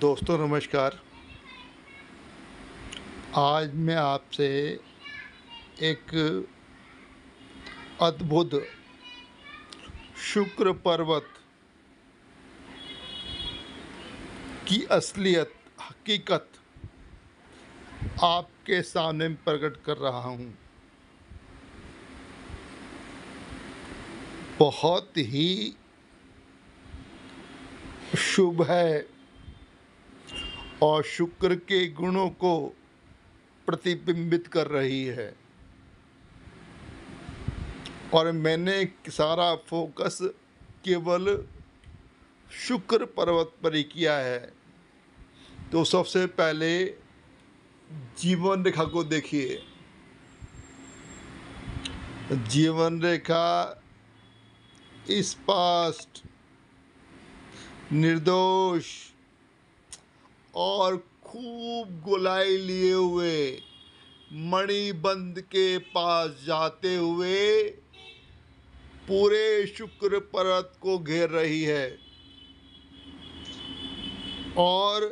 दोस्तों नमस्कार आज मैं आपसे एक अद्भुत शुक्र पर्वत की असलियत हकीकत आपके सामने प्रकट कर रहा हूँ बहुत ही शुभ है और शुक्र के गुणों को प्रतिबिंबित कर रही है और मैंने सारा फोकस केवल शुक्र पर्वत पर ही किया है तो सबसे पहले जीवन रेखा को देखिए जीवन रेखा इस पास्ट निर्दोष और खूब गुलाई लिए हुए मणिबंध के पास जाते हुए पूरे शुक्र परत को घेर रही है और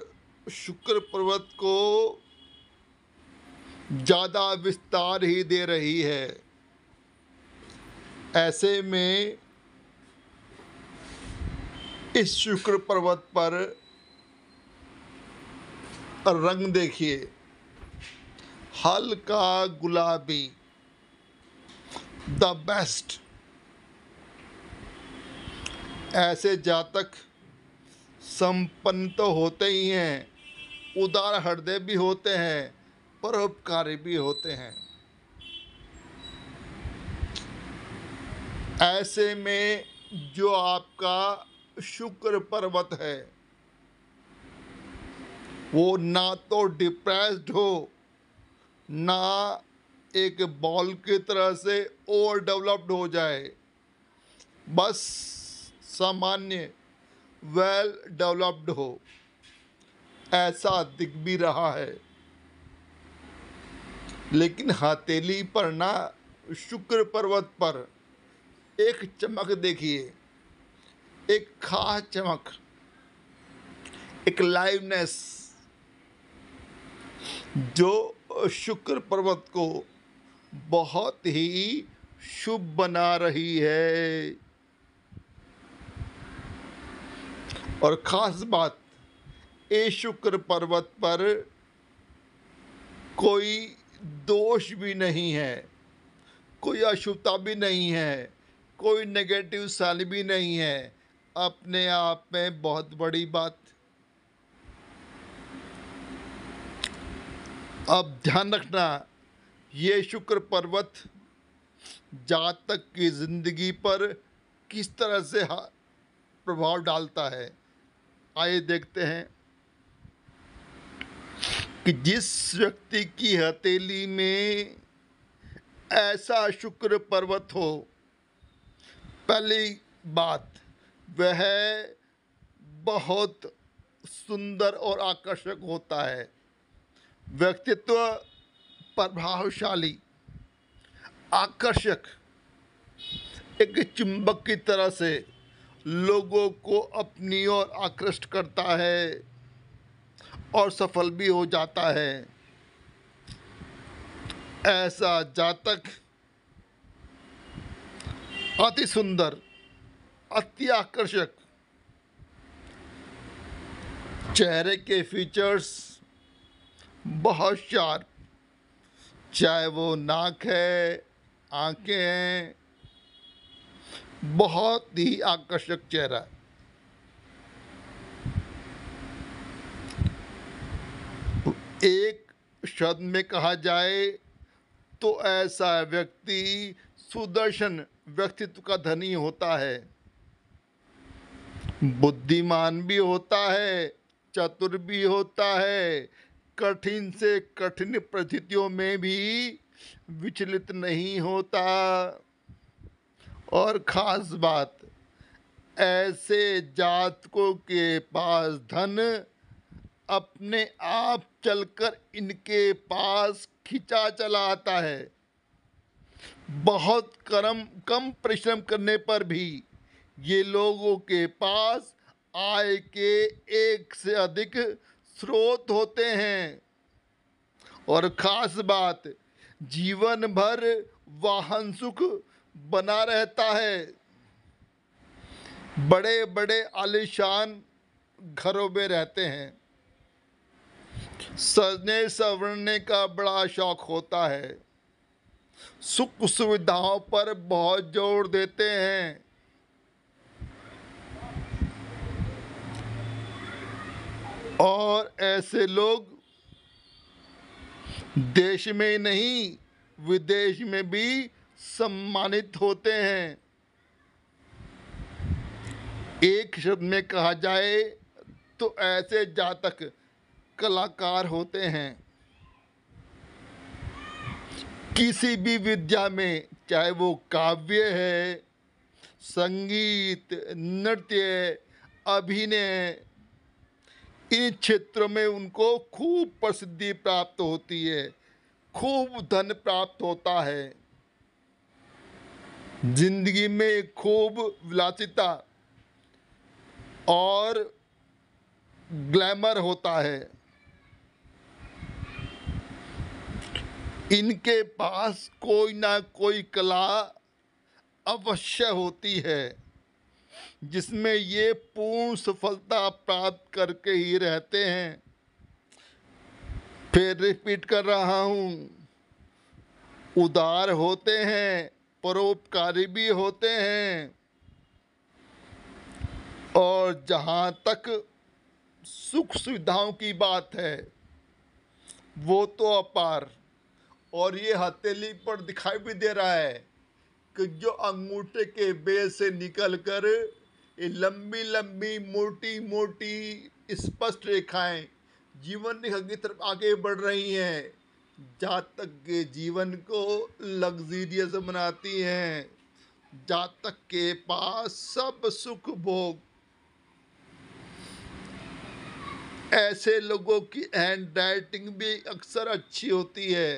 शुक्र पर्वत को ज़्यादा विस्तार ही दे रही है ऐसे में इस शुक्र पर्वत पर रंग देखिए हल्का गुलाबी द बेस्ट ऐसे जातक संपन्न तो होते ही हैं उदार हृदय भी होते हैं परोपकारी भी होते हैं ऐसे में जो आपका शुक्र पर्वत है वो ना तो डिप्रेस्ड हो ना एक बॉल की तरह से ओवर डेवलप्ड हो जाए बस सामान्य वेल डेवलप्ड हो ऐसा दिख भी रहा है लेकिन हथेली पर ना शुक्र पर्वत पर एक चमक देखिए एक खास चमक एक लाइवनेस जो शुक्र पर्वत को बहुत ही शुभ बना रही है और ख़ास बात ए शुक्र पर्वत पर कोई दोष भी नहीं है कोई अशुभता भी नहीं है कोई नेगेटिव साल भी नहीं है अपने आप में बहुत बड़ी बात अब ध्यान रखना ये शुक्र पर्वत जातक की ज़िंदगी पर किस तरह से प्रभाव डालता है आइए देखते हैं कि जिस व्यक्ति की हथेली में ऐसा शुक्र पर्वत हो पहली बात वह बहुत सुंदर और आकर्षक होता है व्यक्तित्व प्रभावशाली आकर्षक एक चुंबक की तरह से लोगों को अपनी ओर आकृष्ट करता है और सफल भी हो जाता है ऐसा जातक अति सुंदर अति आकर्षक चेहरे के फीचर्स बहुत शार्प चाहे वो नाक है आंखें हैं बहुत ही आकर्षक चेहरा है एक शब्द में कहा जाए तो ऐसा व्यक्ति सुदर्शन व्यक्तित्व का धनी होता है बुद्धिमान भी होता है चतुर भी होता है कठिन से कठिन परिस्थितियों में भी विचलित नहीं होता और ख़ास बात ऐसे जातकों के पास धन अपने आप चलकर इनके पास खिंचा चला आता है बहुत कर्म कम परिश्रम करने पर भी ये लोगों के पास आय के एक से अधिक स्रोत होते हैं और ख़ास बात जीवन भर वाहन सुख बना रहता है बड़े बड़े आलिशान घरों में रहते हैं सजने संवरने का बड़ा शौक होता है सुख सुविधाओं पर बहुत जोर देते हैं और ऐसे लोग देश में नहीं विदेश में भी सम्मानित होते हैं एक शब्द में कहा जाए तो ऐसे जातक कलाकार होते हैं किसी भी विद्या में चाहे वो काव्य है संगीत नृत्य अभिनय इन क्षेत्र में उनको खूब प्रसिद्धि प्राप्त होती है खूब धन प्राप्त होता है जिंदगी में खूब विलासिता और ग्लैमर होता है इनके पास कोई ना कोई कला अवश्य होती है जिसमें ये पूर्ण सफलता प्राप्त करके ही रहते हैं फिर रिपीट कर रहा हूँ उदार होते हैं परोपकारी भी होते हैं और जहाँ तक सुख सुविधाओं की बात है वो तो अपार और ये हथेली पर दिखाई भी दे रहा है कि जो अंगूठे के बेल से निकल कर ये लंबी लंबी मोटी मोटी स्पष्ट रेखाएं जीवन रेखा की तरफ आगे बढ़ रही हैं जातक के जीवन को लग्जीरियस बनाती हैं जातक के पास सब सुख भोग ऐसे लोगों की हैंड राइटिंग भी अक्सर अच्छी होती है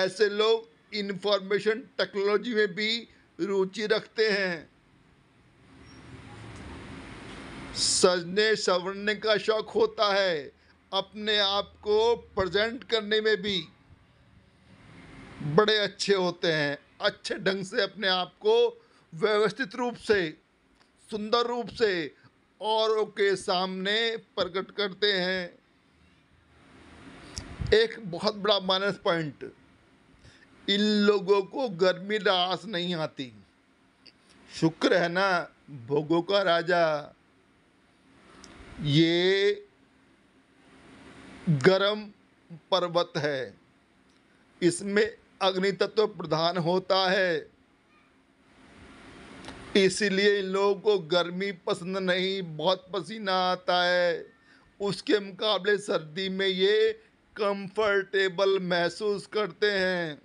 ऐसे लोग इंफॉर्मेशन टेक्नोलॉजी में भी रुचि रखते हैं सजने संवरने का शौक होता है अपने आप को प्रेजेंट करने में भी बड़े अच्छे होते हैं अच्छे ढंग से अपने आप को व्यवस्थित रूप से सुंदर रूप से औरों के सामने प्रकट करते हैं एक बहुत बड़ा माइनस पॉइंट इन लोगों को गर्मी रास नहीं आती शुक्र है ना भोगों का राजा ये गर्म पर्वत है इसमें अग्नि तत्व प्रधान होता है इसलिए इन लोगों को गर्मी पसंद नहीं बहुत पसीना आता है उसके मुकाबले सर्दी में ये कंफर्टेबल महसूस करते हैं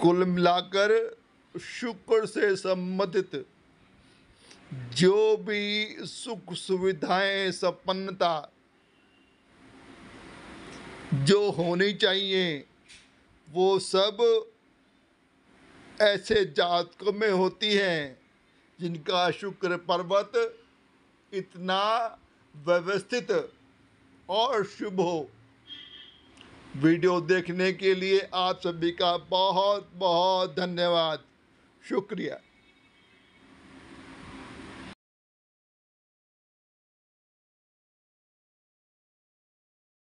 कुल मिलाकर शुक्र से संबंधित जो भी सुख सुविधाएं संपन्नता जो होनी चाहिए वो सब ऐसे जातकों में होती हैं जिनका शुक्र पर्वत इतना व्यवस्थित और शुभ हो वीडियो देखने के लिए आप सभी का बहुत बहुत धन्यवाद शुक्रिया